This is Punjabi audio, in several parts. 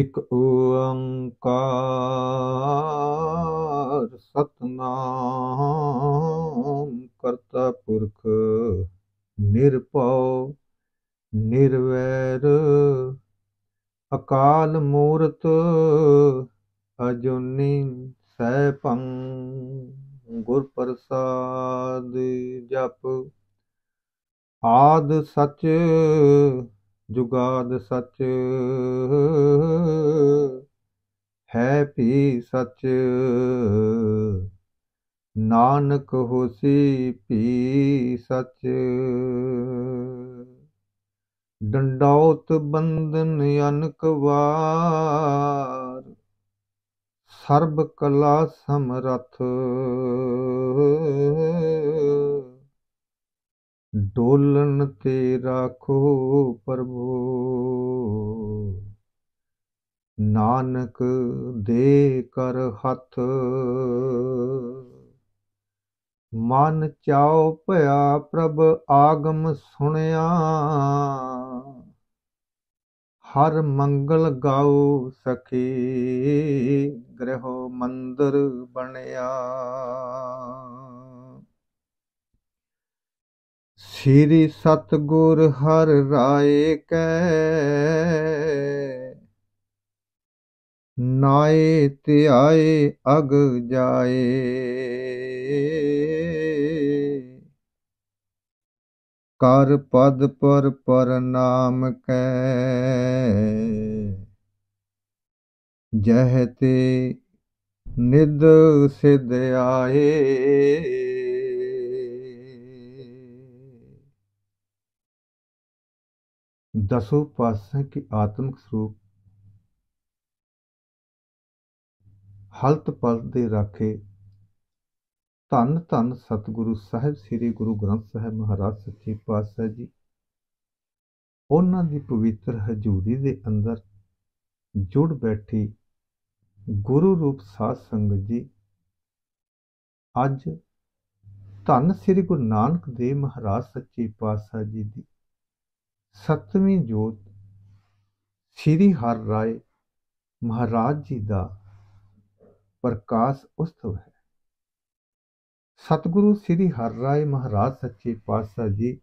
ਇਕ ਓੰਕਾਰ ਸਤਨਾਮ ਕਰਤਾ ਪੁਰਖ ਨਿਰਭਉ ਨਿਰਵੈਰ ਅਕਾਲ ਮੂਰਤ ਅਜੂਨੀ ਸੈਭੰ ਗੁਰ ਪ੍ਰਸਾਦ ਜਪ ਆਦ ਸਚ ਜੁਗਾਦ ਸੱਚ ਹੈ ਭੀ ਸੱਚ ਨਾਨਕ ਹੋਸੀ ਭੀ ਸੱਚ ਡੰਡਾਉਤ ਬੰਦਨ ਅਨਕ ਵਾਰ ਸਰਬ ਕਲਾ ਸਮਰਥ ਡੋਲਨ ਤੇ ਰਾਖੋ ਪ੍ਰਭੂ ਨਾਨਕ ਦੇ ਕਰ ਹੱਥ ਮਨ ਚਾਉ ਭਇਆ ਪ੍ਰਭ ਆਗਮ ਸੁਣਿਆ ਹਰ ਮੰਗਲ ਗਾਉ ਸਕੀ ਗ੍ਰਹਿ ਮੰਦਰ ਬਣਿਆ ਸ੍ਰੀ ਸਤਗੁਰ ਹਰ ਰਾਏ ਕੈ ਨਾਏ ਧਿਆਏ ਅਗ ਜਾਏ ਕਰ ਪਦ ਪਰ ਪਰ ਨਾਮ ਕੈ ਜਹ ਤੇ ਨਿਦ ਸਿਧ ਆਏ ਦਸੋ पातशाह ਕੀ ਆਤਮਿਕ ਸਰੂਪ ਹਲਤ ਪਲਤ ਦੇ ਰਾਖੇ ਧੰਨ ਧੰਨ ਸਤਿਗੁਰੂ ਸਾਹਿਬ ਸ੍ਰੀ ਗੁਰੂ ਗ੍ਰੰਥ ਸਾਹਿਬ ਮਹਾਰਾਜ ਸੱਚੇ ਪਾਤਸ਼ਾਹ ਜੀ ਉਹਨਾਂ ਦੀ ਪਵਿੱਤਰ ਹਜ਼ੂਰੀ ਦੇ ਅੰਦਰ ਜੁੜ ਬੈਠੀ ਗੁਰੂ ਰੂਪ ਸਾਧ ਸੰਗਤ ਜੀ ਅੱਜ ਧੰਨ ਸ੍ਰੀ ਗੁਰੂ ਨਾਨਕ ਦੇਵ ਮਹਾਰਾਜ ਸੱਚੇ ਪਾਤਸ਼ਾਹ ਜੀ ਦੀ ਸਤਵੀਂ ਜੋਤ ਸ੍ਰੀ ਹਰ ਰਾਏ ਮਹਾਰਾਜ ਜੀ ਦਾ ਪ੍ਰਕਾਸ਼ ਉਤਸਵ ਹੈ ਸਤਿਗੁਰੂ ਸ੍ਰੀ ਹਰ ਰਾਏ ਮਹਾਰਾਜ ਸੱਚੇ ਪਾਤਸ਼ਾਹ ਜੀ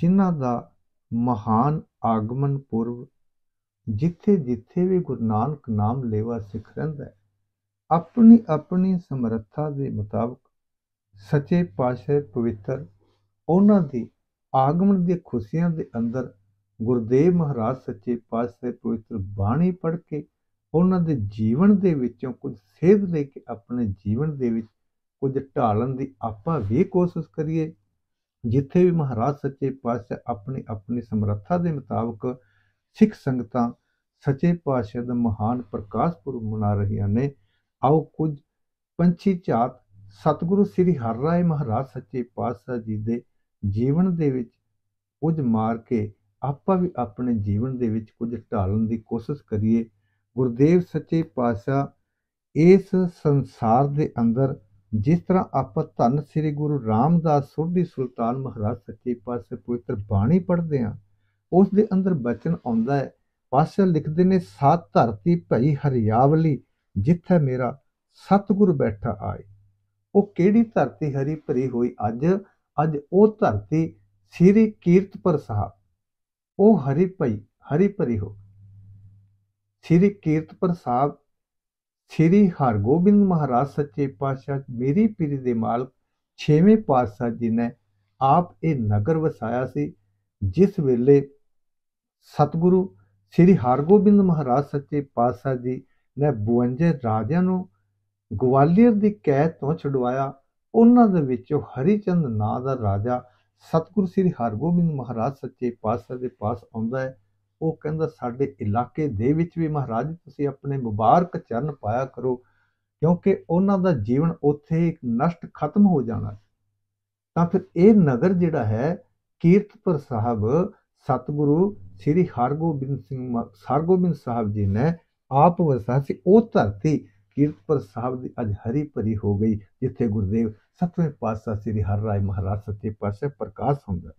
ਜਿਨ੍ਹਾਂ ਦਾ ਮਹਾਨ ਆਗਮਨ ਪੁਰਬ ਜਿੱਥੇ ਜਿੱਥੇ ਵੀ ਗੁਰੂ ਨਾਨਕ ਨਾਮ ਲੇਵਾ ਸਿੱਖ ਰਹਿੰਦਾ ਹੈ ਆਪਣੀ ਆਪਣੀ ਸਮਰੱਥਾ ਦੇ ਮੁਤਾਬਕ ਸੱਚੇ ਪਾਤਸ਼ਾਹ ਪਵਿੱਤਰ ਉਹਨਾਂ ਦੀ ਆਗਮਨ ਦੀਆਂ ਖੁਸ਼ੀਆਂ ਦੇ ਅੰਦਰ ਗੁਰਦੇਵ ਮਹਾਰਾਜ ਸੱਚੇ ਪਾਤਸ਼ਾਹ ਪਵਿੱਤਰ ਬਾਣੀ ਪੜ੍ਹ ਕੇ ਉਹਨਾਂ ਦੇ ਜੀਵਨ ਦੇ ਵਿੱਚੋਂ ਕੁਝ ਸੇਧ ਲੈ ਕੇ ਆਪਣੇ ਜੀਵਨ ਦੇ ਵਿੱਚ ਕੁਝ ਢਾਲਣ ਦੀ ਆਪਾਂ ਵੀ ਕੋਸ਼ਿਸ਼ ਕਰੀਏ ਜਿੱਥੇ ਵੀ ਮਹਾਰਾਜ ਸੱਚੇ ਪਾਤਸ਼ਾਹ ਆਪਣੀ ਆਪਣੀ ਸਮਰੱਥਾ ਦੇ ਮੁਤਾਬਕ ਸਿੱਖ ਸੰਗਤਾਂ ਸੱਚੇ ਪਾਤਸ਼ਾਹ ਦਾ ਮਹਾਨ ਪ੍ਰਕਾਸ਼ ਪੁਰਬ ਮਨਾ ਰਹੀਆਂ ਨੇ ਆਓ ਕੁਝ ਪੰਛੀ ਝਾਤ ਸਤਿਗੁਰੂ ਸ੍ਰੀ ਹਰਿ ਰਾਏ ਮਹਾਰਾਜ ਸੱਚੇ ਪਾਤਸ਼ਾਹ ਜੀ ਦੇ ਜੀਵਨ ਦੇ ਵਿੱਚ ਕੁਝ ਮਾਰ ਕੇ ਆਪਾਂ ਵੀ ਆਪਣੇ ਜੀਵਨ ਦੇ ਵਿੱਚ ਕੁਝ ਢਾਲਣ ਦੀ ਕੋਸ਼ਿਸ਼ ਕਰੀਏ ਗੁਰਦੇਵ ਸੱਚੇ ਪਾਤਸ਼ਾਹ ਇਸ ਸੰਸਾਰ ਦੇ ਅੰਦਰ ਜਿਸ ਤਰ੍ਹਾਂ ਆਪਾਂ ਧੰਨ ਸ੍ਰੀ ਗੁਰੂ ਰਾਮਦਾਸ ਸੋਢੀ ਸੁਲਤਾਨ ਮਹਾਰਾਜ ਸੱਚੇ ਪਾਤਸ਼ਾਹ ਪਵਿੱਤਰ ਬਾਣੀ ਪੜ੍ਹਦੇ ਆ ਉਸ ਦੇ ਅੰਦਰ ਬਚਨ ਆਉਂਦਾ ਹੈ ਪਾਤਸ਼ਾਹ ਲਿਖਦੇ ਨੇ ਸਤ ਧਰਤੀ ਭਈ ਹਰਿਆਵਲੀ ਜਿੱਥੇ ਮੇਰਾ ਸਤਗੁਰ ਬੈਠਾ ਆਏ ਉਹ ਕਿਹੜੀ ਧਰਤੀ ਹਰੀ ਭਰੀ ਹੋਈ ਅੱਜ ਅੱਜ ਉਹ ਧਰਤੀ ਸ੍ਰੀ ਕੀਰਤਪੁਰ ਸਾਹਿਬ ਉਹ ਹਰੀ ਭਈ ਹਰੀ ਭਰੀ ਹੋ ਸ੍ਰੀ ਕੀਰਤਪੁਰ ਸਾਹਿਬ ਸ੍ਰੀ ਹਰਗੋਬਿੰਦ ਮਹਾਰਾਜ ਸੱਚੇ ਪਾਤਸ਼ਾਹ ਮੇਰੀ ਪੀਰੀ ਦੇ ਮਾਲਕ ਛੇਵੇਂ ਪਾਤਸ਼ਾਹ ਜੀ ਨੇ ਆਪ ਇਹ ਨਗਰ ਵਸਾਇਆ ਸੀ ਜਿਸ ਵੇਲੇ ਸਤਿਗੁਰੂ ਸ੍ਰੀ ਹਰਗੋਬਿੰਦ ਮਹਾਰਾਜ ਸੱਚੇ ਪਾਤਸ਼ਾਹ ਜੀ ਨੇ 52 ਰਾਜਿਆਂ ਨੂੰ ਗਵਾਲੀਅਰ ਦੀ ਕੈਦ ਤੋਂ ਛਡਵਾਇਆ ਉਹਨਾਂ ਦੇ ਵਿੱਚੋਂ ਹਰੀਚੰਦ ਨਾਂ ਦਾ ਰਾਜਾ ਸਤਗੁਰ ਸ੍ਰੀ ਹਰਗੋਬਿੰਦ ਮਹਾਰਾਜ ਸੱਚੇ ਪਾਤਸ਼ਾਹ ਦੇ ਪਾਸ ਆਉਂਦਾ ਹੈ ਉਹ ਕਹਿੰਦਾ ਸਾਡੇ ਇਲਾਕੇ ਦੇ ਵਿੱਚ ਵੀ ਮਹਾਰਾਜ ਤੁਸੀਂ ਆਪਣੇ ਮੁਬਾਰਕ ਚਰਨ ਪਾਇਆ ਕਰੋ ਕਿਉਂਕਿ ਉਹਨਾਂ ਦਾ ਜੀਵਨ ਉੱਥੇ ਇੱਕ ਨਸ਼ਟ ਖਤਮ ਹੋ ਜਾਣਾ ਤਾਂ ਫਿਰ ਇਹ ਨਗਰ ਜਿਹੜਾ ਹੈ ਕੀਰਤਪੁਰ ਸਾਹਿਬ ਸਤਗੁਰੂ ਸ੍ਰੀ ਹਰਗੋਬਿੰਦ ਸਿੰਘ ਸਰਗੋਬਿੰਦ ਸਾਹਿਬ ਜੀ ਨੇ ਆਪ ਵਸਾ ਸੀ ਉਹ ਧਰਤੀ ਕੀਰਤਪੁਰ ਸਾਹਿਬ ਦੀ ਅਜ ਹਰੀ ਭਰੀ ਹੋ ਗਈ ਜਿੱਥੇ ਗੁਰਦੇਵ ਸਤਵੇਂ ਪਾਤਸ਼ਾਹ ਸ੍ਰੀ ਹਰ ਰਾਏ ਮਹਾਰਾਜ ਸੱਚੇ ਪਾਤਸ਼ਾਹ ਪ੍ਰਕਾਸ਼ ਹੁੰਦਾ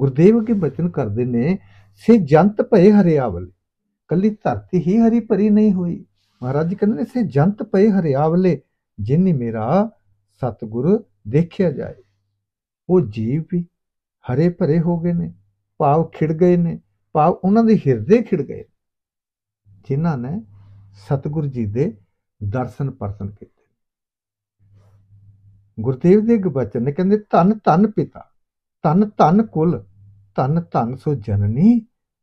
ਗੁਰਦੇਵ ਕੇ ਬਚਨ ਕਰਦੇ ਨੇ ਸੇ ਜੰਤ ਭਏ ਹਰਿਆਵਲੇ ਕੱਲੀ ਧਰਤੀ ਹੀ ਹਰੀ ਭਰੀ ਨਹੀਂ ਹੋਈ ਮਹਾਰਾਜ ਜੀ ਕਹਿੰਦੇ ਨੇ ਸੇ ਜੰਤ ਪਏ ਹਰਿਆਵਲੇ ਜਿਨਿ ਮੇਰਾ ਸਤਗੁਰ ਦੇਖਿਆ ਜਾਏ ਉਹ ਜੀਵ ਵੀ ਹਰੇ ਭਰੇ ਹੋ ਗਏ ਨੇ ਭਾਵ ਖਿੜ ਗਏ ਨੇ ਭਾਵ ਉਹਨਾਂ ਦੇ ਹਿਰਦੇ ਖਿੜ ਗਏ ਜਿਨ੍ਹਾਂ ਨੇ ਸਤਗੁਰ ਜੀ ਦੇ ਦਰਸ਼ਨ ਪਰਸਨ ਕੀਤੇ ਗੁਰਦੇਵ ਦੇ ਗਬਚਨ ਨੇ ਕਹਿੰਦੇ ਧਨ ਧਨ ਪਿਤਾ ਧਨ ਧਨ ਕੁਲ ਧਨ ਧਨ ਸੋ ਜਨਨੀ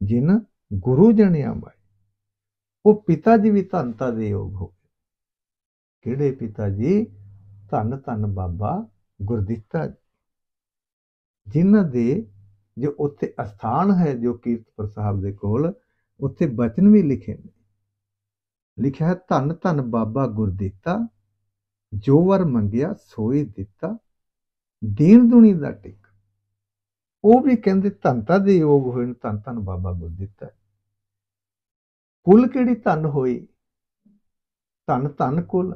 ਜਿਨ ਗੁਰੂ ਜਣਿਆ ਬਾਈ ਉਹ ਪਿਤਾ ਜੀ ਵੀ ਧੰਤਾ ਦੇ ਯੋਗ ਹੋ ਕਿਹੜੇ ਪਿਤਾ ਜੀ ਧੰਨ ਧੰਨ ਬਾਬਾ ਗੁਰਦਿੱਤਾ ਜਿਨ੍ਹਾਂ ਦੇ ਜੋ ਉੱਥੇ ਅਸਥਾਨ ਹੈ ਜੋ ਕੀਰਤਪੁਰ ਸਾਹਿਬ ਦੇ ਕੋਲ ਉੱਥੇ ਬਚਨ ਵੀ ਲਿਖੇ ਨੇ ਲਿਖਿਆ ਹੈ ਧੰਨ ਧੰਨ ਬਾਬਾ ਗੁਰਦਿੱਤਾ ਜੋ ਵਰ ਮੰਗਿਆ ਸੋਈ ਦਿੱਤਾ ਦੀਨ ਦੁਨੀ ਦਾ ਟਿਕ ਉਹ ਵੀ ਕਹਿੰਦੇ ਧੰਤਾ ਦੇ ਯੋਗ ਹੋਏ ਨੇ ਧੰਨ ਧੰਨ ਬਾਬਾ ਦਿੱਤਾ ਕੁਲ ਕਿਹੜੀ ਧੰਨ ਹੋਈ ਧੰਨ ਧੰਨ ਕੁਲ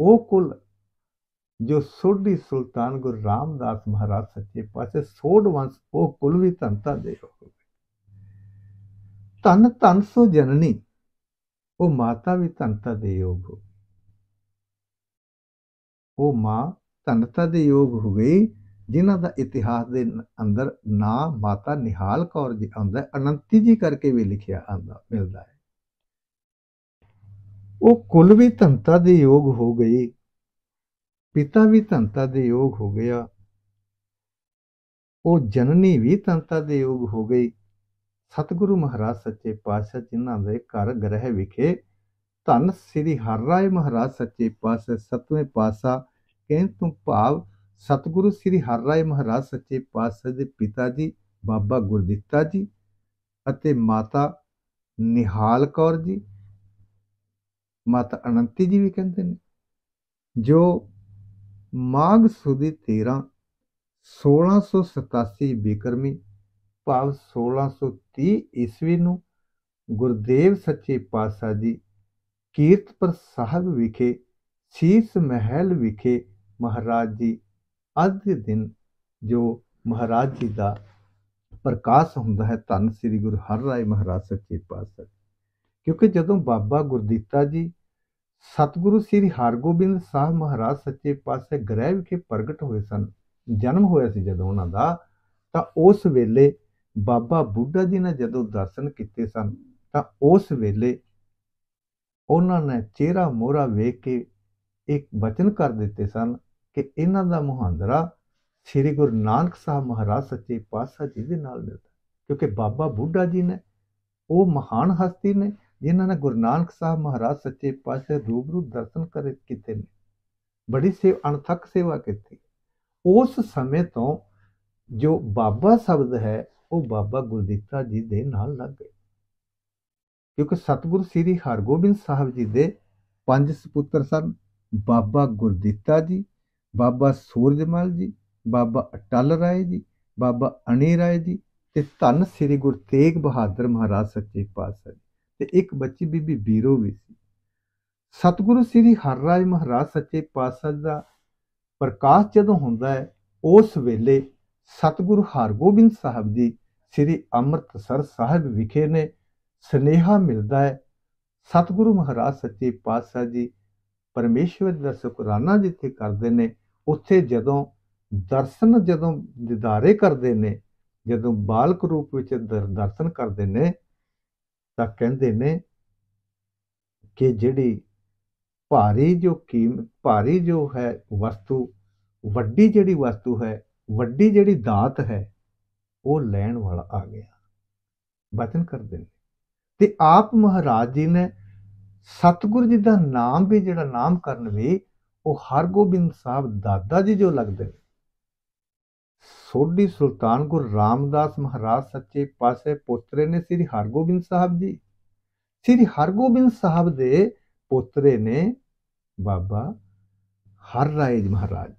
ਉਹ ਕੁਲ ਜੋ ਸੋਢੀ ਸੁਲਤਾਨ ਗੁਰੂ ਰਾਮਦਾਸ ਮਹਾਰਾਜ ਸੱਚੇ ਪਾਸੇ ਸੋਢ ਵੰਸ ਉਹ ਕੁਲ ਵੀ ਧੰਤਾ ਦੇ ਯੋਗ ਹੋਵੇ ਧੰਨ ਧੰਨ ਸੋ ਜਨਨੀ ਉਹ ਮਾਤਾ ਵੀ ਧੰਤਾ ਦੇ ਯੋਗ ਉਹ ਮਾਂ ਧੰਨਤਾ ਦੇ ਯੋਗ ਹੋ ਗਈ ਜਿਨ੍ਹਾਂ ਦਾ ਇਤਿਹਾਸ ਦੇ ਅੰਦਰ ਨਾਂ ਮਾਤਾ ਨਿਹਾਲ ਕੌਰ ਜੀ ਆਉਂਦਾ ਅਨੰਤੀ ਜੀ ਕਰਕੇ ਵੀ ਲਿਖਿਆ ਆਉਂਦਾ ਮਿਲਦਾ ਹੈ ਉਹ ਕੁਲ ਵੀ ਧੰਤਾ ਦੇ ਯੋਗ ਹੋ ਗਈ ਪਿਤਾ ਵੀ ਧੰਤਾ ਦੇ ਯੋਗ ਹੋ ਗਿਆ ਉਹ ਜਨਨੀ ਵੀ ਧੰਤਾ ਦੇ ਯੋਗ ਹੋ ਗਈ ਸਤਿਗੁਰੂ ਮਹਾਰਾਜ ਸੱਚੇ ਪਾਤਸ਼ਾਹ ਜਿਨ੍ਹਾਂ ਦੇ ਘਰ ਗ੍ਰਹਿ ਵਿਖੇ ਧੰਨ ਸ੍ਰੀ ਹਰਰਾਏ ਮਹਾਰਾਜ ਸੱਚੇ ਪਾਤਸ਼ਾਹ ਸਤਵੇਂ ਪਾਸਾ ਕਹਿਣ ਤੂੰ ਭਾਵ ਸਤਿਗੁਰੂ ਸ੍ਰੀ ਹਰਰਾਏ ਮਹਾਰਾਜ ਸੱਚੇ ਪਾਤਸ਼ਾਹ ਦੇ ਪਿਤਾ ਜੀ ਬਾਬਾ ਗੁਰਦਿੱਤਾ ਜੀ ਅਤੇ ਮਾਤਾ ਨਿਹਾਲ ਕੌਰ ਜੀ ਮਾਤਾ ਅਨੰਤੀ ਜੀ ਵੀ ਕਹਿੰਦੇ ਨੇ ਜੋ ਮਾਗ ਸੁਦੀ 13 1687 ਬਿਕਰਮੀ ਭਾਵ 1630 ਈਸਵੀ ਨੂੰ ਗੁਰਦੇਵ ਸੱਚੇ ਪਾਤਸ਼ਾਹ ਜੀ ਕੀਰਤਪੁਰ ਸਾਹਿਬ ਵਿਖੇ ਸੀਸ ਮਹਿਲ ਵਿਖੇ ਮਹਾਰਾਜ ਜੀ ਅੱਜ ਦੇ ਦਿਨ ਜੋ ਮਹਾਰਾਜ ਜੀ ਦਾ ਪ੍ਰਕਾਸ਼ ਹੁੰਦਾ ਹੈ ਧੰਨ ਸ੍ਰੀ ਗੁਰੂ ਹਰ ਰਾਏ ਮਹਾਰਾਜ ਸੱਚੇ ਪਾਤਸ਼ਾਹ ਕਿਉਂਕਿ ਜਦੋਂ ਬਾਬਾ ਗੁਰਦਿੱਤਾ ਜੀ ਸਤਿਗੁਰੂ ਸ੍ਰੀ ਹਰਗੋਬਿੰਦ ਸਾਹਿਬ ਮਹਾਰਾਜ ਸੱਚੇ ਪਾਤਸ਼ਾਹ ਗ੍ਰਹਿ ਵਿਖੇ ਪ੍ਰਗਟ ਹੋਏ ਸਨ ਜਨਮ ਹੋਇਆ ਸੀ ਜਦੋਂ ਉਹਨਾਂ ਦਾ ਤਾਂ ਉਸ ਵੇਲੇ ਬਾਬਾ ਬੁੱਢਾ ਜੀ ਨੇ ਜਦੋਂ ਦਰਸ਼ਨ ਕੀਤੇ ਸਨ ਤਾਂ ਉਸ ਵੇਲੇ ਉਹਨਾਂ ਨੇ ਚਿਹਰਾ ਮੋਹਰਾ ਵੇਖ ਕੇ ਇੱਕ ਬਚਨ ਕਰ ਦਿੱਤੇ ਸਨ ਕਿ ਇਹਨਾਂ ਦਾ ਮੁਹੰਦਰਾ ਸ੍ਰੀ ਗੁਰੂ ਨਾਨਕ ਸਾਹਿਬ ਮਹਾਰਾਜ ਸੱਚੇ ਪਾਤਸ਼ਾਹ ਜੀ ਦੇ ਨਾਲ ਮਿਲਦਾ ਕਿਉਂਕਿ ਬਾਬਾ ਬੁੱਢਾ ਜੀ ਨੇ ਉਹ ਮਹਾਨ ਹਸਤੀ ਨੇ ਜਿਨ੍ਹਾਂ ਨੇ ਗੁਰੂ ਨਾਨਕ ਸਾਹਿਬ ਮਹਾਰਾਜ ਸੱਚੇ ਪਾਤਸ਼ਾਹ ਰੂਬਰੂ ਦਰਸ਼ਨ ਕਰੇ ਕਿਤੇ ਨੇ ਬੜੀ ਸੇਵ ਅਣਥੱਕ ਸੇਵਾ ਕੀਤੀ ਉਸ ਸਮੇਂ ਤੋਂ ਜੋ ਬਾਬਾ ਸ਼ਬਦ ਹੈ ਉਹ ਬਾਬਾ ਗੁਰਦਿੱਤਾ ਜੀ ਦੇ ਨਾਲ ਲੱਗ ਗਏ ਕਿਉਂਕਿ ਸਤਿਗੁਰੂ ਸ੍ਰੀ ਹਰਗੋਬਿੰਦ ਸਾਹਿਬ ਜੀ ਦੇ ਪੰਜ ਸੁਪੁੱਤਰ ਸਨ ਬਾਬਾ ਗੁਰਦਿੱਤਾ ਜੀ ਬਾਬਾ ਸੂਰਜਮਲ ਜੀ ਬਾਬਾ ਅਟਲ ਰਾਏ ਜੀ ਬਾਬਾ ਅਣੀ ਰਾਏ ਜੀ ਤੇ ਧੰਨ ਸ੍ਰੀ ਗੁਰ ਤੇਗ ਬਹਾਦਰ ਮਹਾਰਾਜ ਸੱਚੇ ਪਾਤਸ਼ਾਹ ਤੇ ਇੱਕ ਬੱਚੀ ਬੀਬੀ ਬੀਰੋ ਵੀ ਸੀ ਸਤਿਗੁਰੂ ਸ੍ਰੀ ਹਰਰਾਜ ਮਹਾਰਾਜ ਸੱਚੇ ਪਾਤਸ਼ਾਹ ਦਾ ਪ੍ਰਕਾਸ਼ ਜਦੋਂ ਹੁੰਦਾ ਹੈ ਉਸ ਵੇਲੇ ਸਤਿਗੁਰੂ ਹਰਗੋਬਿੰਦ ਸਾਹਿਬ ਜੀ ਸ੍ਰੀ ਅੰਮ੍ਰਿਤਸਰ ਸਾਹਿਬ ਵਿਖੇ ਨੇ ਸਨੇਹਾ ਮਿਲਦਾ ਹੈ ਸਤਿਗੁਰੂ ਮਹਾਰਾਜ ਸੱਚੇ ਪਾਤਸ਼ਾਹ ਜੀ ਪਰਮੇਸ਼ਵਰ ਦਾ ਸ਼ੁਕਰਾਨਾ ਜਿੱਥੇ ਕਰਦੇ ਨੇ ਉੱਥੇ ਜਦੋਂ ਦਰਸ਼ਨ ਜਦੋਂ ਦਿਦਾਰੇ ਕਰਦੇ ਨੇ ਜਦੋਂ ਬਾਲਕ ਰੂਪ ਵਿੱਚ ਦਰਸ਼ਨ ਕਰਦੇ ਨੇ ਤਾਂ ਕਹਿੰਦੇ ਨੇ ਕਿ ਜਿਹੜੀ ਭਾਰੀ ਜੋ ਕੀਮਤ ਭਾਰੀ ਜੋ ਹੈ ਵਸਤੂ ਵੱਡੀ ਜਿਹੜੀ ਵਸਤੂ ਹੈ ਵੱਡੀ ਜਿਹੜੀ ਦਾਤ ਹੈ ਉਹ ਲੈਣ ਵਾਲਾ ਆ ਗਿਆ ਬਚਨ ਕਰਦੇ ਨੇ ਤੇ ਆਪ ਮਹਾਰਾਜ ਜੀ ਨੇ ਸਤਗੁਰ ਜੀ ਦਾ ਨਾਮ ਵੀ ਜਿਹੜਾ ਨਾਮ ਕਰਨ ਵੀ ਉਹ ਹਰਗੋਬਿੰਦ ਸਾਹਿਬ ਦਾਦਾ ਜੀ ਜੋ ਲੱਗਦੇ ਨੇ ਸੋਢੀ ਸੁਲਤਾਨ ਗੁਰ ਰਾਮਦਾਸ ਮਹਾਰਾਜ ਸੱਚੇ ਪਾਸੇ ਪੁੱਤਰੇ ਨੇ ਸ੍ਰੀ ਹਰਗੋਬਿੰਦ ਸਾਹਿਬ ਜੀ ਸ੍ਰੀ ਹਰਗੋਬਿੰਦ ਸਾਹਿਬ ਦੇ ਪੁੱਤਰੇ ਨੇ ਬਾਬਾ ਹਰ ਰਾਏ ਜੀ ਮਹਾਰਾਜ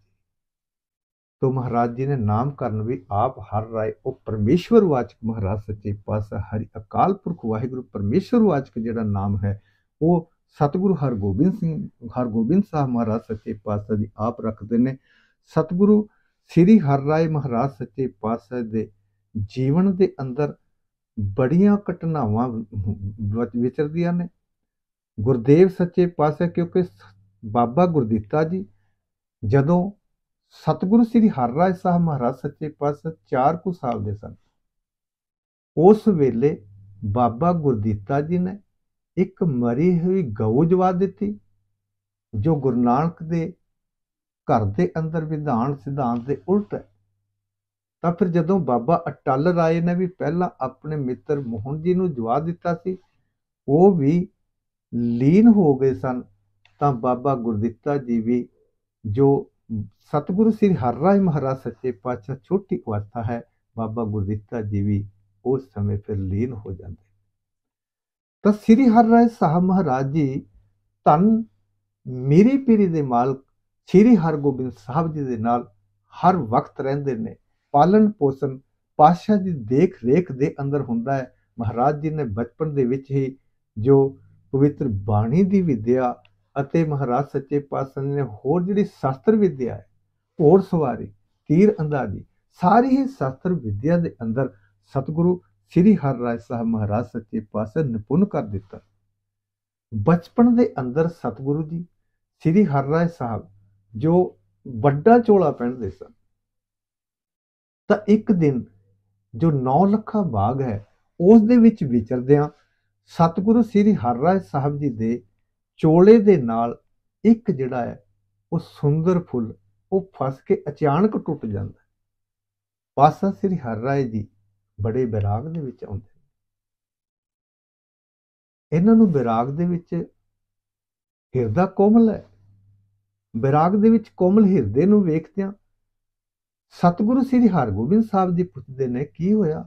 तो ਮਹਾਰਾਜ ਜੀ ਨੇ ਨਾਮ ਕਰਨ ਵੀ ਆਪ ਹਰ ਰਾਏ ਉਹ ਪਰਮੇਸ਼ਵਰ ਵਾਚਕ ਮਹਾਰਾਜ ਸੱਚੇ ਪਾਸ ਹਰੀ ਅਕਾਲ ਪੁਰਖ ਵਾਹਿਗੁਰੂ ਪਰਮੇਸ਼ਵਰ ਵਾਚਕ ਜਿਹੜਾ ਨਾਮ ਹੈ ਉਹ ਸਤਿਗੁਰੂ ਹਰਗੋਬਿੰਦ ਸਿੰਘ ਹਰਗੋਬਿੰਦ ਸਾਹਿਬ ਮਹਾਰਾਜ ਸੱਚੇ ਪਾਸ ਦੀ ਆਪ ਰੱਖਦੇ ਨੇ ਸਤਿਗੁਰੂ ਸ੍ਰੀ ਹਰ ਰਾਏ ਮਹਾਰਾਜ ਸੱਚੇ ਪਾਸ ਦੇ ਜੀਵਨ ਦੇ ਅੰਦਰ ਬੜੀਆਂ ਘਟਨਾਵਾਂ ਵਿਚਰਦੀਆਂ ਨੇ ਗੁਰਦੇਵ ਸੱਚੇ ਪਾਤਸ਼ਾਹ ਕਿਉਂਕਿ ਬਾਬਾ ਗੁਰਦਿੱਤਾ ਜੀ ਜਦੋਂ ਸਤਿਗੁਰੂ ਸ੍ਰੀ ਹਰਰਾਜ ਸਾਹਿਬ ਮਹਾਰਾਜ ਸੱਚੇ ਪਾਤਸ਼ਾਹ ਚਾਰ ਕੁ ਸਾਲ ਦੇ ਸਨ ਉਸ ਵੇਲੇ ਬਾਬਾ ਗੁਰਦੀਤਾ ਜੀ ਨੇ ਇੱਕ ਮਰੀ ਹੋਈ ਗਊ ਜਵਾ ਦਿੱਤੀ ਜੋ ਗੁਰੂ ਨਾਨਕ ਦੇ ਘਰ ਦੇ ਅੰਦਰ ਵਿਧਾਨ ਸਿਧਾਂਤ ਦੇ ਉਲਟ ਹੈ ਤਾਂ ਫਿਰ ਜਦੋਂ ਬਾਬਾ ਅਟਲ ਰਾਏ ਨੇ ਵੀ ਪਹਿਲਾਂ ਆਪਣੇ ਮਿੱਤਰ ਮੋਹਨ ਜੀ ਨੂੰ ਜਵਾ ਦਿੱਤਾ ਸੀ ਉਹ ਵੀ ਲੀਨ ਹੋ ਗਏ ਸਨ ਤਾਂ ਬਾਬਾ ਗੁਰਦਿੱਤਾ ਜੀ ਵੀ ਜੋ ਸਤਿਗੁਰੂ ਸ੍ਰੀ ਹਰਰਾਏ ਮਹਾਰਾਜ ਸੱਚੇ ਪਾਤਸ਼ਾਹ ਛੋਟੀ ਅਵਸਥਾ ਹੈ ਬਾਬਾ ਗੁਰਦਿੱਤਾ ਜੀ ਵੀ ਉਸ ਸਮੇਂ ਫਿਰ ਲੀਨ ਹੋ ਜਾਂਦੇ ਤਾਂ ਸ੍ਰੀ ਹਰਰਾਏ ਸਾਹਿਬ ਮਹਾਰਾਜ ਜੀ ਤਨ ਮੇਰੀ ਪੀਰੀ ਦੇ ਮਾਲਕ ਸ੍ਰੀ ਹਰਗੋਬਿੰਦ ਸਾਹਿਬ ਜੀ ਦੇ ਨਾਲ ਹਰ ਵਕਤ ਰਹਿੰਦੇ ਨੇ ਪਾਲਣ ਪੋਸ਼ਣ ਪਾਤਸ਼ਾਹ ਦੀ ਦੇਖ ਰੇਖ ਦੇ ਅੰਦਰ ਹੁੰਦਾ ਹੈ ਮਹਾਰਾਜ ਜੀ ਨੇ ਬਚਪਨ ਦੇ ਵਿੱਚ ਹੀ ਜੋ ਪਵਿੱਤਰ ਬਾਣੀ ਦੀ ਵਿਦਿਆ ਅਤੇ ਮਹਾਰਾਜ ਸੱਚੇ ਪਾਤਸ਼ਾਹ ਨੇ ਹੋਰ ਜਿਹੜੀ ਸ਼ਾਸਤਰ ਵਿੱਦਿਆ ਹੈ ਹੋਰ ਸਵਾਰੀ ਤੀਰ ਅੰਦਾਜ਼ੀ ਸਾਰੀ ਹੀ ਸ਼ਾਸਤਰ ਵਿੱਦਿਆ ਦੇ ਅੰਦਰ ਸਤਿਗੁਰੂ ਸ੍ਰੀ ਹਰਿਰਾਏ ਸਾਹਿਬ ਮਹਾਰਾਜ ਸੱਚੇ ਪਾਤਸ਼ਾਹ ਨਿਪੁੰਨ ਕਰ ਦਿੱਤਾ ਬਚਪਨ ਦੇ ਅੰਦਰ ਸਤਿਗੁਰੂ ਜੀ ਸ੍ਰੀ ਹਰਿਰਾਏ ਸਾਹਿਬ ਜੋ ਵੱਡਾ ਚੋਲਾ ਪਹਿਨਦੇ ਸਨ ਤਾਂ ਇੱਕ ਦਿਨ ਜੋ 9 ਲੱਖਾ ਬਾਗ ਹੈ ਉਸ ਦੇ ਵਿੱਚ ਵਿਚਰਦਿਆਂ ਸਤਿਗੁਰੂ ਸ੍ਰੀ ਹਰਿਰਾਏ ਸਾਹਿਬ ਜੀ ਦੇ ਚੋਲੇ ਦੇ ਨਾਲ ਇੱਕ ਜਿਹੜਾ ਹੈ ਉਹ ਸੁੰਦਰ ਫੁੱਲ ਉਹ ਫਸ ਕੇ ਅਚਾਨਕ ਟੁੱਟ ਜਾਂਦਾ ਪਾਸਾ ਸ੍ਰੀ ਹਰ ਰਾਏ ਜੀ ਬੜੇ ਬਿਰਾਗ ਦੇ ਵਿੱਚ ਆਉਂਦੇ ਇਹਨਾਂ ਨੂੰ ਬਿਰਾਗ ਦੇ ਵਿੱਚ ਹਿਰਦਾ ਕੋਮਲ ਹੈ ਬਿਰਾਗ ਦੇ ਵਿੱਚ ਕੋਮਲ ਹਿਰਦੇ ਨੂੰ ਵੇਖਦਿਆਂ ਸਤਿਗੁਰੂ ਸ੍ਰੀ ਹਰਗੋਬਿੰਦ ਸਾਹਿਬ ਜੀ ਪੁੱਛਦੇ ਨੇ ਕੀ ਹੋਇਆ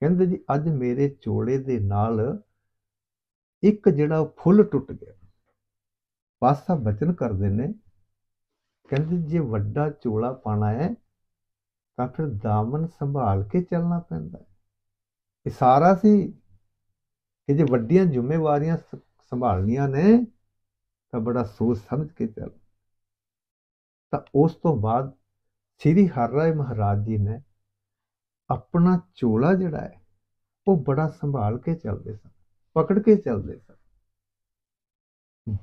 ਕਹਿੰਦੇ ਜੀ ਅੱਜ ਮੇਰੇ ਚੋਲੇ ਦੇ ਨਾਲ ਇੱਕ ਜਿਹੜਾ ਫੁੱਲ ਟੁੱਟ ਗਿਆ ਪਾਸਾ ਬਚਨ ਕਰਦੇ ਨੇ ਕਹਿੰਦੇ ਜੇ ਵੱਡਾ ਚੋਲਾ ਪਾਣਾ ਹੈ ਤਾਂ ਫਿਰ ਦਾਮਨ ਸੰਭਾਲ ਕੇ ਚੱਲਣਾ ਪੈਂਦਾ ਹੈ ਇਸ਼ਾਰਾ ਸੀ ਕਿ ਜੇ ਵੱਡੀਆਂ ਜ਼ਿੰਮੇਵਾਰੀਆਂ ਸੰਭਾਲਣੀਆਂ ਨੇ ਤਾਂ ਬੜਾ ਸੋਚ ਸਮਝ ਕੇ ਚੱਲ ਤਾਂ ਉਸ ਤੋਂ ਬਾਅਦ ਸ੍ਰੀ ਹਰ ਰਾਏ ਮਹਾਰਾਜ ਜੀ ਨੇ ਆਪਣਾ ਚੋਲਾ ਜਿਹੜਾ ਹੈ ਉਹ ਬੜਾ ਸੰਭਾਲ ਕੇ ਚੱਲਦੇ ਸਨ ਪਕੜ ਕੇ ਚੱਲਦੇ ਸਨ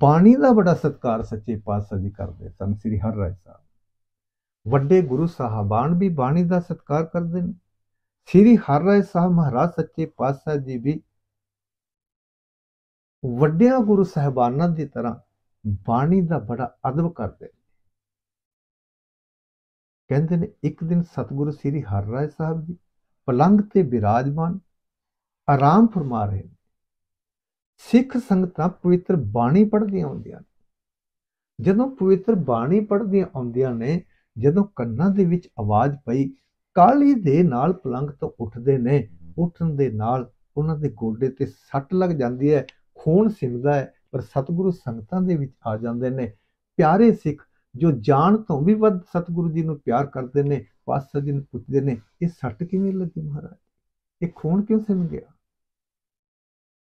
ਬਾਣੀ ਦਾ ਬੜਾ ਸਤਕਾਰ ਸੱਚੇ ਪਾਤਸ਼ਾਹ ਜੀ ਕਰਦੇ ਸਨ ਸ੍ਰੀ ਹਰ ਰਾਏ ਸਾਹਿਬ ਵੱਡੇ ਗੁਰੂ ਸਾਹਿਬਾਨ ਵੀ ਬਾਣੀ ਦਾ ਸਤਕਾਰ ਕਰਦੇ ਨੇ ਸ੍ਰੀ ਹਰ ਰਾਏ ਸਾਹਿਬ ਮਹਾਰਾਜ ਸੱਚੇ ਪਾਤਸ਼ਾਹ ਜੀ ਵੀ ਵੱਡਿਆਂ ਗੁਰੂ ਸਾਹਿਬਾਨਾਂ ਦੀ ਤਰ੍ਹਾਂ ਬਾਣੀ ਦਾ ਬੜਾ ਅਦਬ ਕਰਦੇ ਕਹਿੰਦੇ ਨੇ ਇੱਕ ਦਿਨ ਸਤਿਗੁਰੂ ਸ੍ਰੀ ਹਰ ਰਾਏ ਸਾਹਿਬ ਜੀ ਪਲੰਗ ਤੇ ਬਿਰਾਜਮਾਨ ਆਰਾਮ ਫਰਮਾ ਰਹੇ ਸਿੱਖ ਸੰਗਤਾਂ ਪਵਿੱਤਰ ਬਾਣੀ ਪੜ੍ਹਦੀਆਂ ਹੁੰਦੀਆਂ ਨੇ ਜਦੋਂ ਪਵਿੱਤਰ ਬਾਣੀ ਪੜ੍ਹਦੀਆਂ ਆਉਂਦੀਆਂ ਨੇ ਜਦੋਂ ਕੰਨਾਂ ਦੇ ਵਿੱਚ ਆਵਾਜ਼ ਪਈ ਕਾਲੀ ਦੇ ਨਾਲ ਪਲੰਗ ਤੋਂ ਉੱਠਦੇ ਨੇ ਉੱਠਣ ਦੇ ਨਾਲ ਉਹਨਾਂ ਦੇ ਗੋਡੇ ਤੇ ਸੱਟ ਲੱਗ ਜਾਂਦੀ ਹੈ ਖੂਨ ਸਿੰਦਾ ਹੈ ਪਰ ਸਤਿਗੁਰੂ ਸੰਗਤਾਂ ਦੇ ਵਿੱਚ ਆ ਜਾਂਦੇ ਨੇ ਪਿਆਰੇ ਸਿੱਖ ਜੋ ਜਾਣ ਤੋਂ ਵੀ ਵੱਧ ਸਤਿਗੁਰੂ ਜੀ ਨੂੰ ਪਿਆਰ ਕਰਦੇ ਨੇ ਪਾਸਾ ਜੀ ਨੂੰ ਪੁੱਛਦੇ ਨੇ ਇਹ ਸੱਟ ਕਿਵੇਂ ਲੱਗੀ ਮਹਾਰਾਜ ਇਹ ਖੂਨ ਕਿਉਂ ਸਿੰਮ ਗਿਆ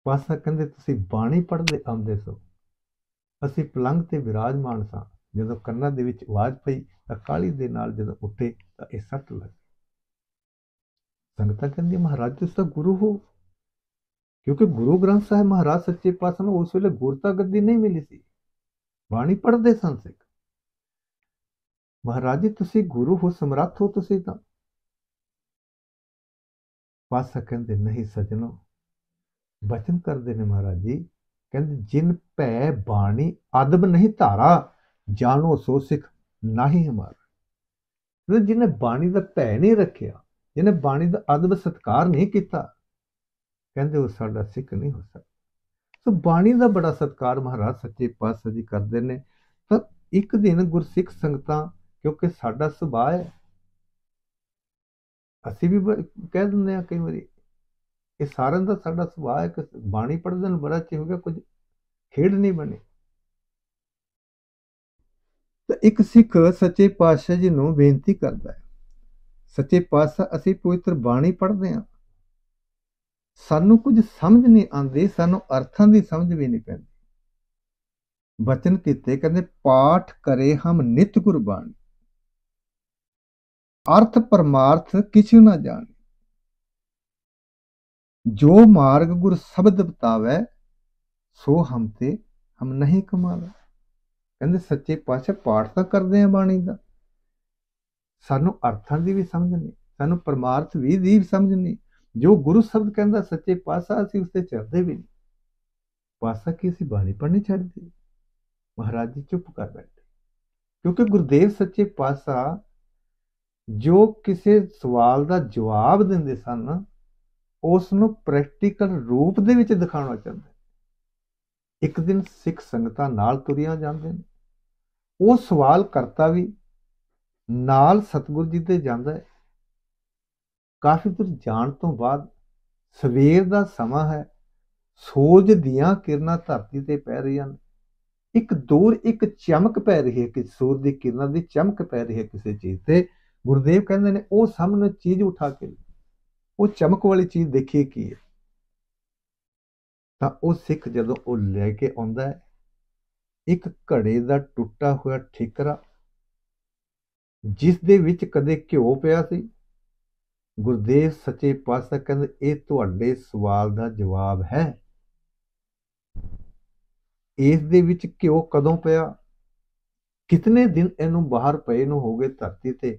ਪਾਸਾ ਕਹਿੰਦੇ ਤੁਸੀਂ ਬਾਣੀ ਪੜ੍ਹਦੇ ਆਉਂਦੇ ਸੋ ਅਸੀਂ ਪਲੰਗ ਤੇ ਵਿਰਾਜਮਾਨ ਸਾਂ ਜਦੋਂ ਕੰਨਾਂ ਦੇ ਵਿੱਚ ਆਵਾਜ਼ ਪਈ ਤਾਂ ਕਾਲੀ ਦੇ ਨਾਲ ਜਦੋਂ ਉੱਠੇ ਤਾਂ ਇਹ ਸੱਟ ਲੱਗੀ ਸੰਗਤਾਂ ਕਹਿੰਦੀ ਮਹਾਰਾਜ ਤੁਸੀਂ ਤਾਂ ਗੁਰੂ ਹੋ ਕਿਉਂਕਿ ਗੁਰੂ ਗ੍ਰੰਥ ਸਾਹਿਬ ਮਹਾਰਾਜ ਸੱਚੇ ਪਾਤਸ਼ਾਹ ਨੂੰ ਉਸ ਵੇਲੇ ਗੁਰਤਾ ਗੱਦੀ ਨਹੀਂ ਮਿਲੀ ਸੀ ਬਾਣੀ ਪੜ੍ਹਦੇ ਸਨ ਸਿੱਖ ਮਹਾਰਾਜ ਜੀ ਤੁਸੀਂ ਗੁਰੂ ਹੋ ਸਮਰੱਥ ਹੋ ਤੁਸੀਂ ਤਾਂ ਪਾਤਸ਼ਾਹ ਕਹਿੰਦੇ ਨਹੀਂ ਸਜਣੋ ਬਚਨ ਕਰਦੇ ਨੇ ਮਹਾਰਾਜ ਜੀ ਕਹਿੰਦੇ ਜਿਨ ਭੈ ਬਾਣੀ ਅਦਬ ਨਹੀਂ ਧਾਰਾ ਜਾਣੋ ਸੋ ਸਿੱਖ ਨਹੀਂ ਹਮਾਰ ਜਿਹਨੇ ਬਾਣੀ ਦਾ ਭੈ ਨਹੀਂ ਰੱਖਿਆ ਜਿਹਨੇ ਬਾਣੀ ਦਾ ਅਦਬ ਸਤਕਾਰ ਨਹੀਂ ਕੀਤਾ ਕਹਿੰਦੇ ਉਹ ਸਾਡਾ ਸਿੱਖ ਨਹੀਂ ਹੋ ਸਕਦਾ ਸੋ ਬਾਣੀ ਦਾ ਬੜਾ ਸਤਕਾਰ ਮਹਾਰਾਜ ਸੱਚੇ ਪਾਤਸ਼ਾਹ ਜੀ ਕਰਦੇ ਨੇ ਤਾਂ ਇੱਕ ਦਿਨ ਗੁਰਸਿੱਖ ਸੰਗਤਾਂ ਕਿਉਂਕਿ ਸਾਡਾ ਸੁਭਾਅ ਹੈ ਅਸੀਂ ਵੀ ਕਹਿ ਦਿੰਦੇ ਆ ਕਈ ਵਾਰੀ ਇਹ ਸਾਰਿਆਂ ਦਾ ਸਾਡਾ ਸੁਭਾਅ ਇੱਕ ਬਾਣੀ ਪੜ੍ਹਦੇ ਨਾਲ ਬੜਾ ਚੀ ਹੋ ਗਿਆ ਕੁਝ ਖੇਡ ਨਹੀਂ ਬਣੇ ਤਾਂ ਇੱਕ ਸਿੱਖ ਸੱਚੇ ਪਾਤਸ਼ਾਹ ਜੀ ਨੂੰ ਬੇਨਤੀ ਕਰਦਾ ਹੈ ਸੱਚੇ ਪਾਤਸ਼ਾਹ ਅਸੀਂ ਪਵਿੱਤਰ ਬਾਣੀ ਪੜ੍ਹਦੇ ਹਾਂ ਸਾਨੂੰ ਕੁਝ ਸਮਝ ਨਹੀਂ ਆਉਂਦੀ ਸਾਨੂੰ ਅਰਥਾਂ ਦੀ ਸਮਝ ਵੀ ਨਹੀਂ ਪੈਂਦੀ ਬਚਨ ਕੀਤੇ ਕਹਿੰਦੇ ਪਾਠ ਕਰੇ ਹਮ ਨਿਤ ਗੁਰਬਾਣੀ ਅਰਥ ਪਰਮਾਰਥ ਕਿਛੁ ਨਾ ਜਾਣ ਜੋ ਮਾਰਗ ਗੁਰ ਸ਼ਬਦ ਬਤਾਵੇ ਸੋ ਹਮ ਤੇ ਹਮ ਨਹੀਂ ਕਮਾਵੇ ਕਹਿੰਦੇ ਸੱਚੇ ਪਾਤਸ਼ਾਹ ਪਾਠ ਤਾਂ ਕਰਦੇ ਆ ਬਾਣੀ ਦਾ ਸਾਨੂੰ ਅਰਥਾਂ ਦੀ ਵੀ ਸਮਝ ਨਹੀਂ ਸਾਨੂੰ ਪਰਮਾਰਥ ਵੀ ਦੀ ਸਮਝ ਨਹੀਂ ਜੋ ਗੁਰੂ ਸ਼ਬਦ ਕਹਿੰਦਾ ਸੱਚੇ ਪਾਤਸ਼ਾਹ ਅਸੀਂ ਉਸ ਤੇ ਚੱਲਦੇ ਵੀ ਨਹੀਂ ਪਾਤਸ਼ਾਹ ਕੀ ਅਸੀਂ ਬਾਣੀ ਪੜ੍ਹਨੀ ਛੱਡ ਦਿੱਤੀ ਮਹਾਰਾਜ ਜੀ ਚੁੱਪ ਕਰ ਬੈਠੇ ਕਿਉਂਕਿ ਗੁਰਦੇਵ ਸੱਚੇ ਪਾਤਸ਼ਾਹ ਜੋ ਕਿਸੇ ਸਵਾਲ ਦਾ ਜਵਾਬ ਦਿੰਦੇ ਸਨ ਉਸ ਨੂੰ ਪ੍ਰੈਕਟੀਕਲ ਰੂਪ ਦੇ ਵਿੱਚ ਦਿਖਾਉਣਾ ਚਾਹੁੰਦਾ ਇੱਕ ਦਿਨ ਸਿੱਖ ਸੰਗਤਾਂ ਨਾਲ ਤੁਰਿਆ ਜਾਂਦੇ ਨੇ ਉਹ ਸਵਾਲ ਕਰਤਾ ਵੀ ਨਾਲ ਸਤਗੁਰੂ ਜੀ ਤੇ ਜਾਂਦਾ ਹੈ ਕਾਫੀ ਦੂਰ ਜਾਣ ਤੋਂ ਬਾਅਦ ਸਵੇਰ ਦਾ ਸਮਾਂ ਹੈ ਸੂਰਜ ਦੀਆਂ ਕਿਰਨਾਂ ਧਰਤੀ ਤੇ ਪੈ ਰਹੀਆਂ ਨੇ ਇੱਕ ਦੂਰ ਇੱਕ ਚਮਕ ਪੈ ਰਹੀ ਹੈ ਕਿ ਸੂਰਜ ਦੀ ਕਿਰਨਾਂ ਦੀ ਚਮਕ ਪੈ ਰਹੀ ਹੈ ਕਿਸੇ ਚੀਜ਼ ਤੇ ਗੁਰਦੇਵ ਕਹਿੰਦੇ ਨੇ ਉਹ ਸਾਹਮਣੇ ਚੀਜ਼ ਉਠਾ ਕੇ ਉਹ ਚਮਕ ਵਾਲੀ ਚੀਜ਼ ਦੇਖੀ ਕੀ ਹੈ ਤਾਂ ਉਹ ਸਿੱਖ ਜਦੋਂ ਉਹ ਲੈ ਕੇ ਆਉਂਦਾ ਹੈ ਇੱਕ ਘੜੇ ਦਾ ਟੁੱਟਾ ਹੋਇਆ ਠਿਕਰਾ ਜਿਸ ਦੇ ਵਿੱਚ ਕਦੇ ਘਿਓ ਪਿਆ ਸੀ ਗੁਰਦੇਵ ਸੱਚੇ ਪਾਤਸ਼ਾਹ ਕਹਿੰਦੇ ਇਹ ਤੁਹਾਡੇ ਸਵਾਲ ਦਾ ਜਵਾਬ ਹੈ ਇਸ ਦੇ ਵਿੱਚ ਘਿਓ ਕਦੋਂ ਪਿਆ ਕਿਤਨੇ ਦਿਨ ਇਹਨੂੰ ਬਾਹਰ ਪਏ ਨੂੰ ਹੋ ਗਏ ਧਰਤੀ ਤੇ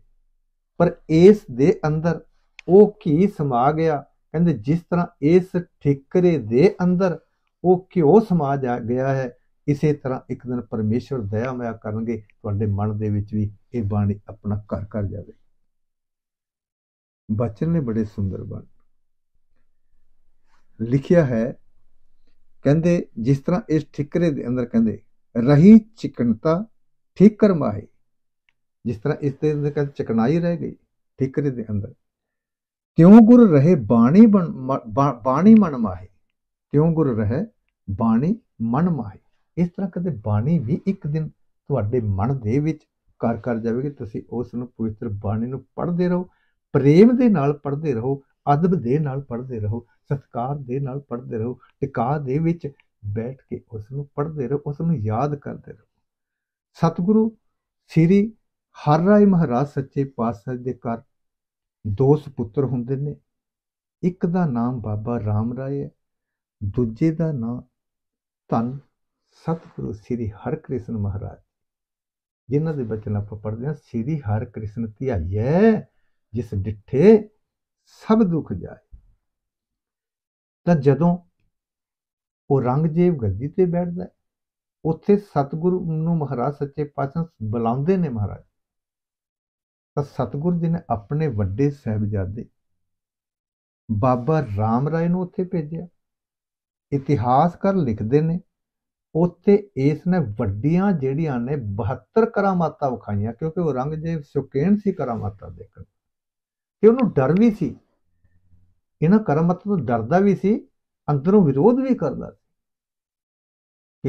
ਪਰ ਇਸ ਦੇ ਅੰਦਰ ਉਹ ਕੀ ਸਮਾ ਗਿਆ ਕਹਿੰਦੇ ਜਿਸ ਤਰ੍ਹਾਂ ਇਸ ਠਿਕਰੇ ਦੇ ਅੰਦਰ ਉਹ ਕਿਉਂ ਸਮਾ ਗਿਆ ਹੈ ਇਸੇ ਤਰ੍ਹਾਂ ਇੱਕ ਦਿਨ ਪਰਮੇਸ਼ਰ ਦਇਆਮਇਆ ਕਰਨਗੇ ਤੁਹਾਡੇ ਮਨ ਦੇ ਵਿੱਚ ਵੀ ਇਹ ਬਾਣੀ ਆਪਣਾ ਘਰ ਕਰ ਜਾਵੇ ਬਚਨ ਨੇ ਬੜੇ ਸੁੰਦਰ ਬਣ ਲਿਖਿਆ ਹੈ ਕਹਿੰਦੇ ਜਿਸ ਤਰ੍ਹਾਂ ਇਸ ਠਿਕਰੇ ਦੇ ਅੰਦਰ ਕਹਿੰਦੇ ਰਹੀ ਚਿਕਨਤਾ ਠਿਕਰ ਮਾਹੀ ਜਿਸ ਤਰ੍ਹਾਂ ਇਸ ਦੇ ਅੰਦਰ ਚਿਕਨਾਈ ਰਹਿ ਗਈ ਠਿਕਰੇ ਦੇ ਅੰਦਰ ਤਿਉ ਗੁਰ ਰਹੇ ਬਾਣੀ ਬਾਣੀ ਮਨ ਮਾਹੀ ਤਿਉ ਗੁਰ ਰਹੇ ਬਾਣੀ ਮਨ ਮਾਹੀ ਇਸ ਤਰ੍ਹਾਂ ਕਦੇ ਬਾਣੀ ਵੀ ਇੱਕ ਦਿਨ ਤੁਹਾਡੇ ਮਨ ਦੇ ਵਿੱਚ ਕਰ ਕਰ ਜਾਵੇਗੀ ਤੁਸੀਂ ਉਸ ਨੂੰ ਪਵਿੱਤਰ ਬਾਣੀ ਨੂੰ ਪੜ੍ਹਦੇ ਰਹੋ ਪ੍ਰੇਮ ਦੇ ਨਾਲ ਪੜ੍ਹਦੇ ਰਹੋ ਅਦਬ ਦੇ ਨਾਲ ਪੜ੍ਹਦੇ ਰਹੋ ਸਤਕਾਰ ਦੇ ਨਾਲ ਪੜ੍ਹਦੇ ਰਹੋ ਟਿਕਾ ਦੇ ਵਿੱਚ ਬੈਠ ਕੇ ਉਸ ਨੂੰ ਪੜ੍ਹਦੇ ਰਹੋ ਉਸ ਨੂੰ ਯਾਦ ਕਰਦੇ ਰਹੋ ਸਤਿਗੁਰੂ ਸ੍ਰੀ ਹਰ ਰਾਏ ਮਹਾਰਾਜ ਸੱਚੇ ਪਾਤਸ਼ਾਹ ਦੇ ਕਰ ਦੋ ਸੁਪੁੱਤਰ ਹੁੰਦੇ ਨੇ ਇੱਕ ਦਾ ਨਾਮ ਬਾਬਾ ਰਾਮ ਰਾਏ ਹੈ ਦੂਜੇ ਦਾ ਨਾਮ ਧੰ ਸਤਿਗੁਰੂ ਸ੍ਰੀ ਹਰਿਕ੍ਰਿਸ਼ਨ ਮਹਾਰਾਜ ਜਿਨ੍ਹਾਂ ਦੇ ਬਚਨ ਆਪਾਂ ਪੜ੍ਹਦੇ ਹਾਂ ਸ੍ਰੀ ਹਰਿਕ੍ਰਿਸ਼ਨ ਧਿਆਈਐ ਜਿਸ ਡਿੱਠੇ ਸਭ ਦੁੱਖ ਜਾਏ ਤਾਂ ਜਦੋਂ ਉਹ ਰੰਗਜੀਵ ਗੱਦੀ ਤੇ ਬੈਠਦਾ ਉੱਥੇ ਸਤਿਗੁਰੂ ਨੂੰ ਮਹਾਰਾਜ ਸੱਚੇ ਪਾਤਸ਼ਾਹ ਬੁਲਾਉਂਦੇ ਨੇ ਮਹਾਰਾਜ ਤਾਂ ਸਤਗੁਰ ਜੀ ਨੇ ਆਪਣੇ ਵੱਡੇ ਸਹਿਬਜ਼ਾਦੇ ਬਾਬਾ ਰਾਮ ਰਾਏ ਨੂੰ ਉੱਥੇ ਭੇਜਿਆ ਇਤਿਹਾਸਕਾਰ ਲਿਖਦੇ ਨੇ ਉੱਥੇ ਇਸ ਨੇ ਵੱਡੀਆਂ ਜਿਹੜੀਆਂ ਨੇ 72 ਕਰਾਮਾਤਾਂ ਵਿਖਾਈਆਂ ਕਿਉਂਕਿ ਉਹ ਰੰਗਦੇਵ ਸੁਕੇਨ ਸੀ ਕਰਾਮਾਤਾਂ ਦੇਖਣ ਤੇ ਉਹਨੂੰ ਡਰ ਵੀ ਸੀ ਇਹਨਾਂ ਕਰਾਮਾਤਾਂ ਤੋਂ ਡਰਦਾ ਵੀ ਸੀ ਅੰਦਰੋਂ ਵਿਰੋਧ ਵੀ ਕਰਦਾ ਸੀ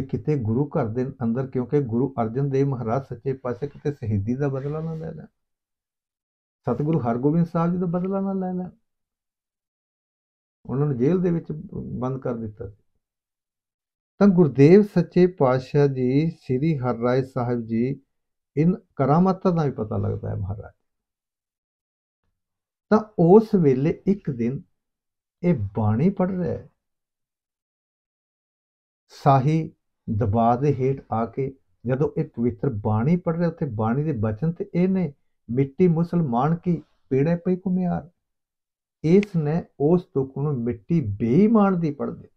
ਕਿ ਕਿਤੇ ਗੁਰੂ ਘਰ ਦੇ ਅੰਦਰ ਕਿਉਂਕਿ ਗੁਰੂ ਅਰਜਨ ਦੇਵ ਮਹਾਰਾਜ ਸੱਚੇ ਪਾਤਸ਼ਾਹ ਕਿਤੇ ਸ਼ਹੀਦੀ ਦਾ ਬਦਲਾ ਨਾ ਲੈ ਲੈ ਸਤਿਗੁਰੂ ਹਰਗੋਬਿੰਦ ਸਾਹਿਬ ਜੀ ਦਾ ਬਦਲਾ ਨਾ ਲੈ ਲੈ ਉਹਨਾਂ ਨੂੰ ਜੇਲ੍ਹ ਦੇ ਵਿੱਚ ਬੰਦ ਕਰ ਦਿੱਤਾ ਸੀ ਤਾਂ ਗੁਰਦੇਵ ਸੱਚੇ ਪਾਤਸ਼ਾਹ ਜੀ ਸ੍ਰੀ ਹਰਰਾਏ ਸਾਹਿਬ ਜੀ ਇਨ ਕਰਾਮਾਤਾਂ ਦਾ ਵੀ ਪਤਾ ਲੱਗਦਾ ਹੈ ਮਹਾਰਾਜ ਤਾਂ ਉਸ ਵੇਲੇ ਇੱਕ ਦਿਨ ਇਹ ਬਾਣੀ ਪੜ ਰਿਹਾ ਹੈ ਸਾਹੀ ਦਬਾਅ ਦੇ ਹੇਠ ਆ ਕੇ ਜਦੋਂ ਇਹ ਪਵਿੱਤਰ ਬਾਣੀ ਪੜ ਰਿਹਾ ਉੱਥੇ ਬਾਣੀ ਦੇ ਬਚਨ ਤੇ ਇਹਨੇ ਮਿੱਟੀ ਮੁਸਲਮਾਨ ਕੀ ਪੀੜੇ ਪਈ ਕੁਮਿਆਰ ਇਸ ਨੇ ਉਸ ਦੁੱਖ ਨੂੰ ਮਿੱਟੀ ਬੇਈਮਾਨ ਦੀ ਪੜ ਦਿੱਤਾ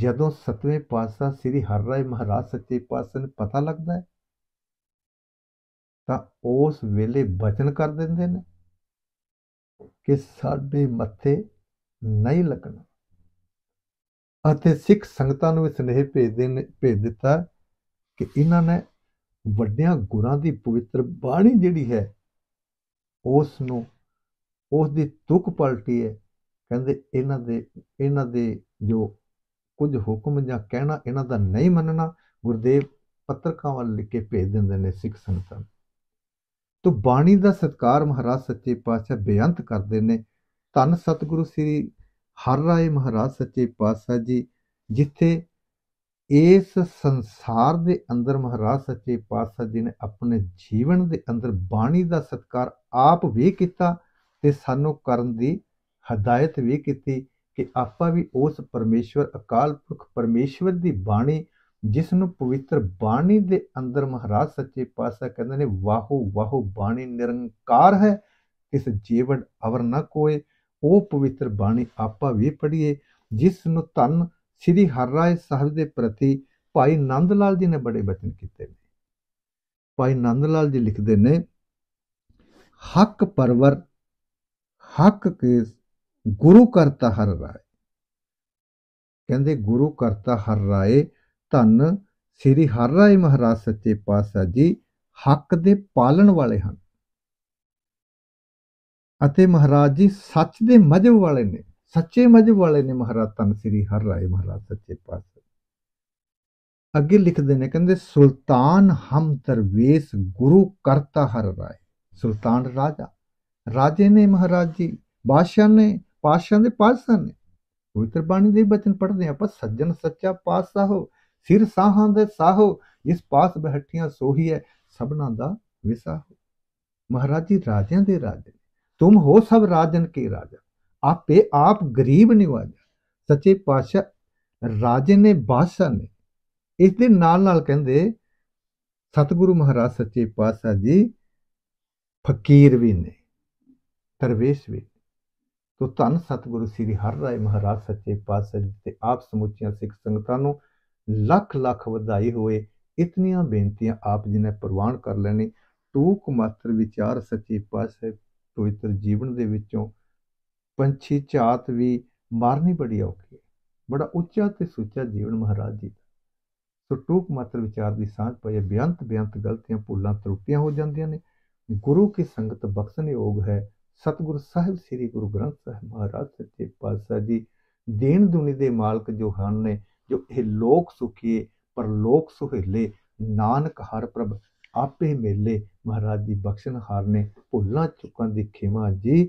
ਜਦੋਂ ਸਤਵੇਂ ਪਾਤਸ਼ਾਹ ਸ੍ਰੀ ਹਰਰਾਏ ਮਹਾਰਾਜ ਸੱਚੇ ਪਾਤਸ਼ਾਹ ਨੂੰ ਪਤਾ ਲੱਗਦਾ ਹੈ ਤਾਂ ਉਸ ਵੇਲੇ ਬਚਨ ਕਰ ਦਿੰਦੇ ਨੇ ਕਿ ਸਾਡੇ ਮੱਥੇ ਨਹੀਂ ਲੱਗਣਾ ਅਤੇ ਸਿੱਖ ਸੰਗਤਾਂ ਨੂੰ ਇਹ ਸੁਨੇਹ ਭੇਜ ਨੇ ਭੇਜ ਦਿੱਤਾ ਕਿ ਇਹਨਾਂ ਨੇ ਵੱਡਿਆਂ ਗੁਰਾਂ ਦੀ ਪਵਿੱਤਰ ਬਾਣੀ ਜਿਹੜੀ ਹੈ ਉਸ ਨੂੰ ਉਸ ਦੀ ਤੁਕ ਪਲਟੀ ਹੈ ਕਹਿੰਦੇ ਇਹਨਾਂ ਦੇ ਇਹਨਾਂ ਦੇ ਜੋ ਕੁਝ ਹੁਕਮ ਜਾਂ ਕਹਿਣਾ ਇਹਨਾਂ ਦਾ ਨਹੀਂ ਮੰਨਣਾ ਗੁਰਦੇਵ ਪੱਤਰਕਾਂ ਵੱਲ ਲਿਖ ਕੇ ਭੇਜ ਦਿੰਦੇ ਨੇ ਸਿੱਖ ਸੰਗਤਾਂ ਤੋਂ ਬਾਣੀ ਦਾ ਸਤਕਾਰ ਮਹਾਰਾਜ ਸੱਚੇ ਪਾਤਸ਼ਾਹ ਬੇਅੰਤ ਕਰਦੇ ਨੇ ਧੰਨ ਸਤਿਗੁਰੂ ਸ੍ਰੀ ਹਰ ਰਾਏ ਮਹਾਰਾਜ ਸੱਚੇ ਪਾਤਸ਼ਾਹ ਜੀ ਜਿੱਥੇ ਇਸ ਸੰਸਾਰ ਦੇ ਅੰਦਰ ਮਹਾਰਾਜ ਸੱਚੇ ਪਾਤਸ਼ਾਹ ਜੀ ਨੇ ਆਪਣੇ ਜੀਵਨ ਦੇ ਅੰਦਰ ਬਾਣੀ ਦਾ ਸਤਕਾਰ ਆਪ ਵੀ ਕੀਤਾ ਤੇ ਸਾਨੂੰ ਕਰਨ ਦੀ ਹਦਾਇਤ ਵੀ ਕੀਤੀ ਕਿ ਆਪਾਂ ਵੀ ਉਸ ਪਰਮੇਸ਼ਵਰ ਅਕਾਲ ਪੁਰਖ ਪਰਮੇਸ਼ਵਰ ਦੀ ਬਾਣੀ ਜਿਸ ਨੂੰ ਪਵਿੱਤਰ ਬਾਣੀ ਦੇ ਅੰਦਰ ਮਹਾਰਾਜ ਸੱਚੇ ਪਾਤਸ਼ਾਹ ਕਹਿੰਦੇ ਨੇ ਵਾਹੋ ਵਾਹੋ ਬਾਣੀ ਨਿਰੰਕਾਰ ਹੈ ਇਸ ਜੀਵਨ ਅਵਰ ਨਾ ਕੋਏ ਉਹ ਪਵਿੱਤਰ ਬਾਣੀ ਆਪਾਂ ਵੀ ਪੜ੍ਹੀਏ ਜਿਸ ਨੂੰ ਤਨ ਸ੍ਰੀ ਹਰਰਾਏ ਸਾਹਿਬ ਦੇ ਪ੍ਰਤੀ ਭਾਈ ਨੰਦ ਲਾਲ ਜੀ ਨੇ ਬੜੇ ਬਚਨ ਕੀਤੇ ਨੇ ਭਾਈ ਨੰਦ ਲਾਲ ਜੀ ਲਿਖਦੇ ਨੇ ਹੱਕ ਪਰਵਰ ਹੱਕ ਕੇ ਗੁਰੂ ਕਰਤਾ ਹਰ ਰਾਏ ਕਹਿੰਦੇ ਗੁਰੂ ਕਰਤਾ ਹਰ ਰਾਏ ਧੰਨ ਸ੍ਰੀ ਹਰ ਰਾਏ ਮਹਾਰਾਜ ਸੱਚੇ ਪਾਤਸ਼ਾਹ ਜੀ ਹੱਕ ਦੇ ਪਾਲਣ ਵਾਲੇ ਹਨ ਅਤੇ ਮਹਾਰਾਜ ਜੀ ਸੱਚ ਦੇ ਮਜਬ ਵਾਲੇ ਨੇ ਸੱਚੇ ਮਜਬ ਵਾਲੇ ਨੇ ਮਹਾਰਾਜ ਤਨ ਸ੍ਰੀ ਹਰ ਰਾਏ ਮਹਾਰਾਜ ਸੱਚੇ ਪਾਤਸ਼ਾਹ ਅੱਗੇ ਲਿਖਦੇ ਨੇ ਕਹਿੰਦੇ ਸੁਲਤਾਨ ਹਮ ਤਰਵੇਸ ਗੁਰੂ ਕਰਤਾ ਹਰ ਰਾਏ ਸੁਲਤਾਨ ਰਾਜਾ ਰਾਜੇ ਨੇ ਮਹਾਰਾਜ ਜੀ ਬਾਦਸ਼ਾਹ ਨੇ ਪਾਤਸ਼ਾਹ ਦੇ ਪਾਤਸ਼ਾਹ ਨੇ ਪਵਿੱਤਰ ਬਾਣੀ ਦੇ ਬਚਨ ਪੜ੍ਹਦੇ ਪਰ ਸੱਜਣ ਸੱਚਾ ਪਾਤਸ਼ਾਹ ਹੋ ਸਿਰ ਸਾਹਾਂ ਦੇ ਸਾਹੋ ਇਸ ਪਾਸ ਬਹਿਠੀਆਂ ਸੋਹੀ ਹੈ ਸਭਨਾ ਦਾ ਵਿਸਾ ਮਹਾਰਾਜੀ ਮਹਾਰਾਜ ਜੀ ਰਾਜਿਆਂ ਦੇ ਰਾਜੇ ਤੁਮ ਹੋ ਸਭ ਰਾਜਨ ਕੇ ਰਾਜਾ ਆਪੇ ਆਪ ਗਰੀਬ ਨਿਵਾਜਾ ਸੱਚੇ ਪਾਤਸ਼ਾਹ ਰਾਜੇ ਨੇ ਬਾਦਸ਼ਾਹ ਨੇ ਇਸ ਦੇ ਨਾਲ ਨਾਲ ਕਹਿੰਦੇ ਸਤਿਗੁਰੂ ਮਹਾਰਾਜ ਸੱਚੇ ਪਾਤਸ਼ਾਹ ਜੀ ਫਕੀਰ ਵੀ ਨੇ ਦਰਵੇਸ਼ ਵੀ ਤੋ ਧੰਨ ਸਤਿਗੁਰੂ ਸ੍ਰੀ ਹਰਿ ਮਹਾਰਾਜ ਸੱਚੇ ਪਾਤਸ਼ਾਹ ਜੀ ਤੇ ਆਪ ਸਮੁੱਚੀਆਂ ਸਿੱਖ ਸੰਗਤਾਂ ਨੂੰ ਲੱਖ ਲੱਖ ਵਧਾਈ ਹੋਏ ਇਤਨੀਆਂ ਬੇਨਤੀਆਂ ਆਪ ਜੀ ਨੇ ਪ੍ਰਵਾਨ ਕਰ ਲੈਣੀ ਟੂਕ ਮਾਤਰ ਵਿਚਾਰ ਸੱਚੇ ਪਾਤਸ਼ਾਹ ਪਵਿੱਤਰ ਜੀਵਨ ਦੇ ਵਿੱਚੋਂ ਪੰਛੀ ਝਾਤ ਵੀ ਮਾਰਨੀ ਬੜੀ ਔਖੀ ਹੈ ਬੜਾ ਉੱਚਾ ਤੇ ਸੁੱਚਾ ਜੀਵਨ ਮਹਾਰਾਜ ਜੀ ਦਾ ਸੋ ਟੂਕ ਮਾਤਰ ਵਿਚਾਰ ਦੀ ਸਾਂਝ ਪਏ ਬਿਆੰਤ ਬਿਆੰਤ ਗਲਤੀਆਂ ਭੁੱਲਾਂ ਤਰੁੱਟੀਆਂ ਹੋ ਜਾਂਦੀਆਂ ਨੇ ਗੁਰੂ ਕੀ ਸੰਗਤ ਬਖਸ਼ਣ ਯੋਗ ਹੈ ਸਤਿਗੁਰ ਸਾਹਿਬ ਸ੍ਰੀ ਗੁਰੂ ਗ੍ਰੰਥ ਸਾਹਿਬ ਮਹਾਰਾਜ ਸੱਚੇ ਪਾਤਸ਼ਾਹ ਜੀ ਦੇਣ ਦੁਨੀ ਦੇ ਮਾਲਕ ਜੋ ਹਨ ਨੇ ਜੋ ਇਹ ਲੋਕ ਸੁਖੀਏ ਪਰ ਲੋਕ ਸੁਹੇਲੇ ਨਾਨਕ ਹਰ ਪ੍ਰਭ ਆਪੇ ਮੇਲੇ ਮਹਾਰਾਜ ਦੀ ਬਖਸ਼ਣ ਹਾਰ ਨੇ ਭੁੱਲਾਂ ਚੁੱਕਣ ਦੀ ਖਿਮਾ ਜੀ